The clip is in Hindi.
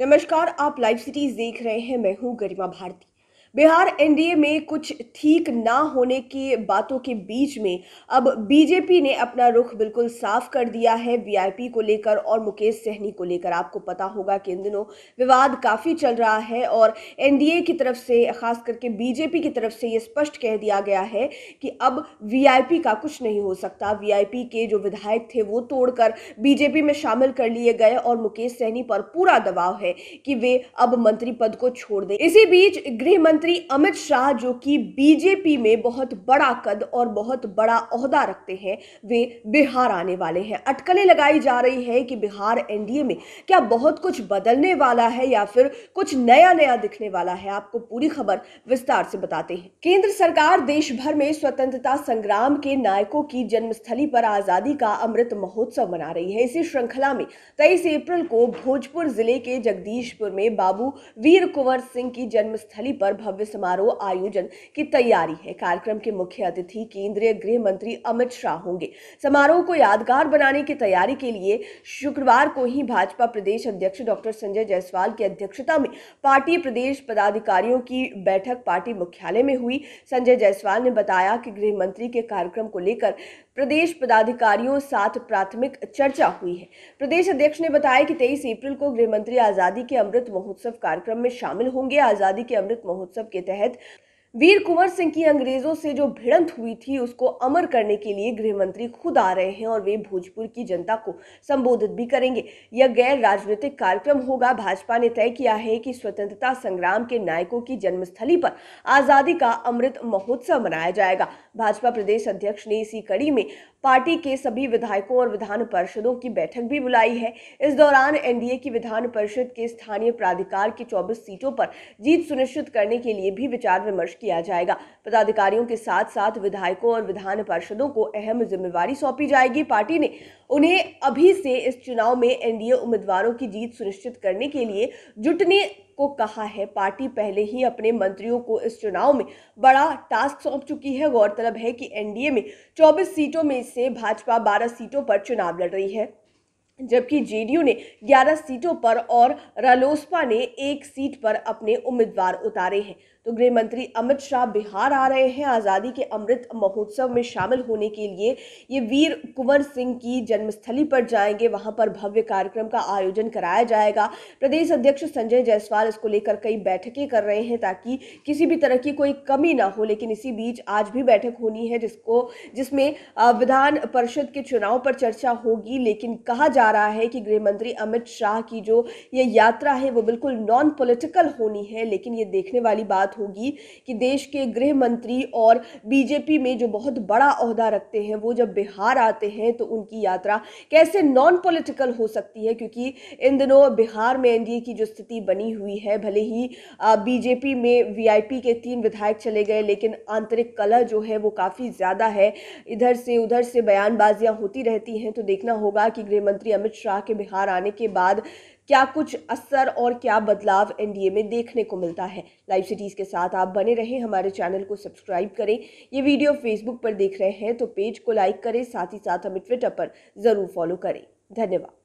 नमस्कार आप लाइव सिटीज देख रहे हैं मैं हूं गरिमा भारती बिहार एनडीए में कुछ ठीक ना होने की बातों के बीच में अब बीजेपी ने अपना रुख बिल्कुल साफ कर दिया है वीआईपी को लेकर और मुकेश सहनी को लेकर आपको पता होगा कि इन दिनों विवाद काफ़ी चल रहा है और एनडीए की तरफ से खास करके बीजेपी की तरफ से ये स्पष्ट कह दिया गया है कि अब वीआईपी का कुछ नहीं हो सकता वी के जो विधायक थे वो तोड़कर बीजेपी में शामिल कर लिए गए और मुकेश सहनी पर पूरा दबाव है कि वे अब मंत्री पद को छोड़ दें इसी बीच गृह मंत्री अमित शाह जो कि बीजेपी में बहुत बड़ा कद और बहुत बड़ा अहदा रखते हैं वे बिहार आने वाले हैं अटकलें लगाई जा रही है कि बिहार एनडीए में क्या बहुत कुछ बदलने वाला है या फिर कुछ नया नया दिखने वाला है आपको पूरी खबर विस्तार से बताते हैं केंद्र सरकार देश भर में स्वतंत्रता संग्राम के नायकों की जन्मस्थली पर आजादी का अमृत महोत्सव मना रही है इसी श्रृंखला में तेईस अप्रैल को भोजपुर जिले के जगदीशपुर में बाबू वीर कुंवर सिंह की जन्मस्थली पर भव्य समारोह आयोजन की तैयारी है कार्यक्रम के मुख्य अतिथि केंद्रीय गृह मंत्री अमित शाह होंगे समारोह को यादगार बनाने की तैयारी के लिए शुक्रवार को ही भाजपा प्रदेश अध्यक्ष डॉक्टर संजय जायसवाल की अध्यक्षता में पार्टी प्रदेश पदाधिकारियों की बैठक पार्टी मुख्यालय में हुई संजय जायसवाल ने बताया कि गृह मंत्री के कार्यक्रम को लेकर प्रदेश पदाधिकारियों साथ प्राथमिक चर्चा हुई है प्रदेश अध्यक्ष ने बताया कि 23 अप्रैल को गृह मंत्री आजादी के अमृत महोत्सव कार्यक्रम में शामिल होंगे आजादी के अमृत महोत्सव महोत्सव के तहत वीर कुंवर सिंह की अंग्रेजों से जो भिड़ंत हुई थी उसको अमर करने के लिए गृह मंत्री खुद आ रहे हैं और वे भोजपुर की जनता को संबोधित भी करेंगे यह गैर राजनीतिक कार्यक्रम होगा भाजपा ने तय किया है कि स्वतंत्रता संग्राम के नायकों की जन्मस्थली पर आजादी का अमृत महोत्सव मनाया जाएगा भाजपा प्रदेश अध्यक्ष ने इसी कड़ी में पार्टी के सभी विधायकों और विधान परिषदों की बैठक भी बुलाई है इस दौरान एनडीए की विधान परिषद के स्थानीय प्राधिकार की 24 सीटों पर जीत सुनिश्चित करने के लिए भी विचार विमर्श किया जाएगा पदाधिकारियों के साथ साथ विधायकों और विधान पार्षदों को अहम जिम्मेवारी सौंपी जाएगी पार्टी ने उन्हें अभी से इस चुनाव में एनडीए उम्मीदवारों की जीत सुनिश्चित करने के लिए जुटने को कहा है पार्टी पहले ही अपने मंत्रियों को इस चुनाव में बड़ा टास्क सौंप चुकी है गौरतलब है कि एनडीए में 24 सीटों में से भाजपा 12 सीटों पर चुनाव लड़ रही है जबकि जेडीयू ने 11 सीटों पर और रालोसपा ने एक सीट पर अपने उम्मीदवार उतारे हैं तो गृह मंत्री अमित शाह बिहार आ रहे हैं आज़ादी के अमृत महोत्सव में शामिल होने के लिए ये वीर कुंवर सिंह की जन्मस्थली पर जाएंगे वहां पर भव्य कार्यक्रम का आयोजन कराया जाएगा प्रदेश अध्यक्ष संजय जायसवाल इसको लेकर कई बैठकें कर रहे हैं ताकि किसी भी तरह की कोई कमी ना हो लेकिन इसी बीच आज भी बैठक होनी है जिसको जिसमें विधान परिषद के चुनाव पर चर्चा होगी लेकिन कहा जा जा रहा है कि गृह मंत्री अमित शाह की जो ये यात्रा है वो बिल्कुल नॉन पॉलिटिकल होनी है लेकिन ये देखने वाली बात होगी कि देश के गृह मंत्री और बीजेपी में जो बहुत बड़ा अहदा रखते हैं वो जब बिहार आते हैं तो उनकी यात्रा कैसे नॉन पॉलिटिकल हो सकती है क्योंकि इन दिनों बिहार में एनडीए की जो स्थिति बनी हुई है भले ही बीजेपी में वीआईपी के तीन विधायक चले गए लेकिन आंतरिक कला जो है वो काफ़ी ज़्यादा है इधर से उधर से बयानबाजियाँ होती रहती हैं तो देखना होगा कि गृह मंत्री अमित शाह के बिहार आने के बाद क्या कुछ असर और क्या बदलाव एनडीए में देखने को मिलता है लाइव सिटीज़ के साथ आप बने रहें हमारे चैनल को सब्सक्राइब करें ये वीडियो फेसबुक पर देख रहे हैं तो पेज को लाइक करें साथ ही साथ हमें ट्विटर पर ज़रूर फॉलो करें धन्यवाद